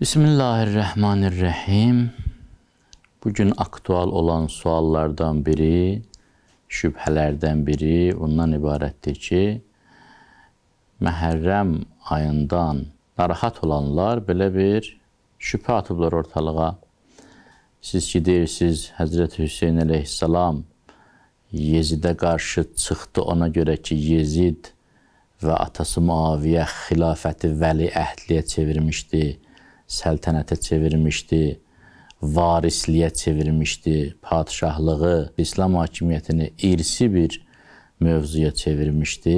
Bismillahirrahmanirrahim. Bugün aktual olan suallardan biri, şübhələrdən biri ondan ibarətdir ki, məhərrəm ayından narahat olanlar belə bir şübhə atıblar ortalığa. Siz ki, deyirsiniz, Həzrəti Hüseyin əleyhissalam Yezidə qarşı çıxdı ona görə ki, Yezid və atası Muaviyə xilafəti vəli əhdliyə çevirmişdi səltənətə çevirmişdi, varisliyə çevirmişdi padşahlığı, İslam hakimiyyətini irsi bir mövzuya çevirmişdi.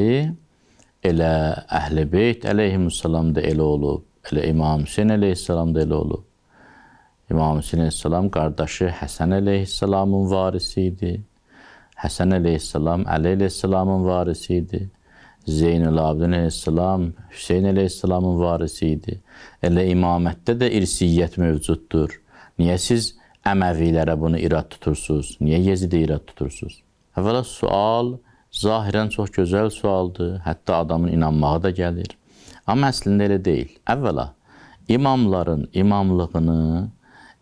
Elə Əhl-i Beyt əleyhissalam da elə olub, elə İmam Hüseyn əleyhissalam da elə olub. İmam Hüseyn əleyhissalam qardaşı Həsən əleyhissalamın varisi idi. Həsən əleyhissalam Əli əleyhissalamın varisi idi. Zeynül Abidin əleyhissalam Hüseyn əleyhissalamın varisi idi. Elə imamətdə də irsiyyət mövcuddur. Niyə siz Əməvilərə bunu irad tutursunuz? Niyə Yezidə irad tutursunuz? Əvvəla sual zahirən çox gözəl sualdır. Hətta adamın inanmağı da gəlir. Amma əslində elə deyil. Əvvəla imamların imamlığını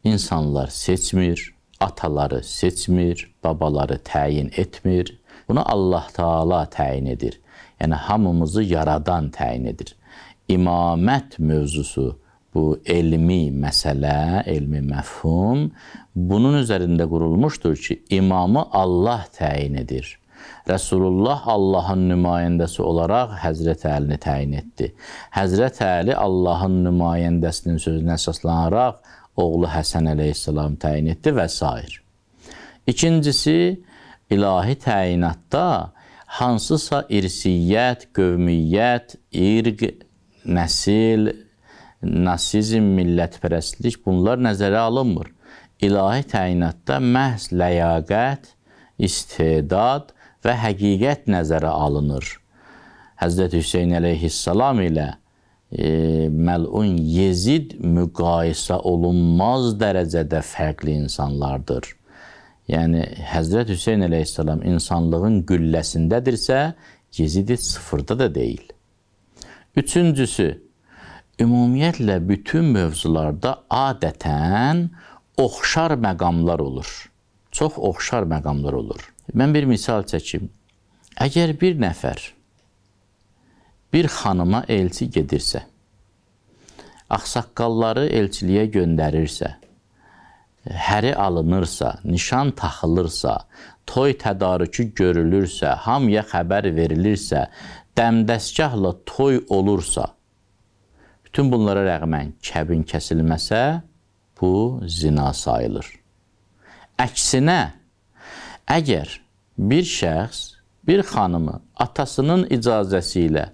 insanlar seçmir, ataları seçmir, babaları təyin etmir. Bunu Allah Taala təyin edir yəni hamımızı yaradan təyin edir. İmamət mövzusu bu elmi məsələ, elmi məfhum bunun üzərində qurulmuşdur ki, imamı Allah təyin edir. Rəsulullah Allahın nümayəndəsi olaraq Həzrət Əlini təyin etdi. Həzrət Əli Allahın nümayəndəsinin sözünə əsaslanaraq oğlu Həsən əleyhissalam təyin etdi və s. İkincisi, ilahi təyinatda hansısa irsiyyət, qövmiyyət, irq, nəsil, nasizm, millətpərəstlik bunlar nəzərə alınmır. İlahi təyinatda məhz ləyaqət, istedad və həqiqət nəzərə alınır. Həzrət Hüseyn əleyhissalam ilə e, məlun Yezid müqayisə olunmaz dərəcədə fərqli insanlardır. Yəni Həzrət Hüseyn əleyhissalam insanlığın gülləsindədirsə, Yezidi sıfırda da deyil. Üçüncüsü, ümumiyyətlə bütün mövzularda adətən oxşar məqamlar olur. Çox oxşar məqamlar olur. Mən bir misal çəkim. Əgər bir nəfər bir xanıma elçi gedirsə, axsaqqalları elçiliyə göndərirsə, həri alınırsa, nişan taxılırsa, toy tədarükü görülürsə, hamıya xəbər verilirsə, dəmdəsgahla toy olursa, bütün bunlara rəğmən kəbin kəsilməsə, bu zina sayılır. Əksinə, əgər bir şəxs bir xanımı atasının icazəsi ilə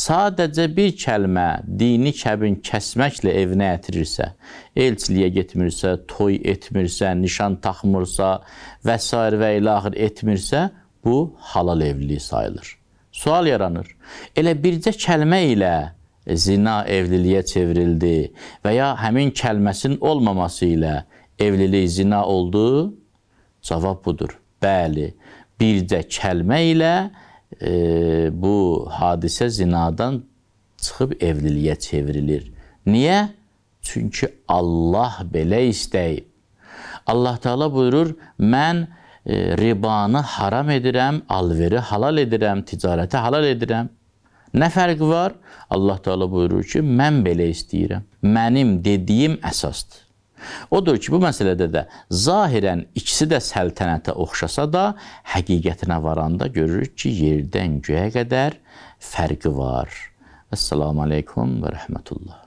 sadəcə bir kəlmə dini kəbin kəsməklə evinə gətirirsə, elçiliyə getmirsə, toy etmirsə, nişan taxmırsa və s. və ilahir etmirsə, bu halal evlilik sayılır. Sual yaranır. Elə bircə kəlmə ilə zina evliliyə çevrildi və ya həmin kəlməsin olmaması ilə evlilik zina oldu? Cavab budur. Bəli bircə kəlmə ilə e, bu hadisə zinadan çıxıb evliliyə çevrilir. Niyə? Çünki Allah belə istəyib. Allah Teala buyurur: "Mən e, ribanı haram edirəm, alveri halal edirəm, ticarəti halal edirəm." Nə fərqi var? Allah Teala buyurur ki, mən belə istəyirəm. Mənim dediyim əsasdır. Odur ki, bu məsələdə də zahirən ikisi də səltənətə oxşasa da, həqiqətinə varanda görürük ki, yerdən göyə qədər fərqi var. Əssalamu aleykum və rəhmətullah.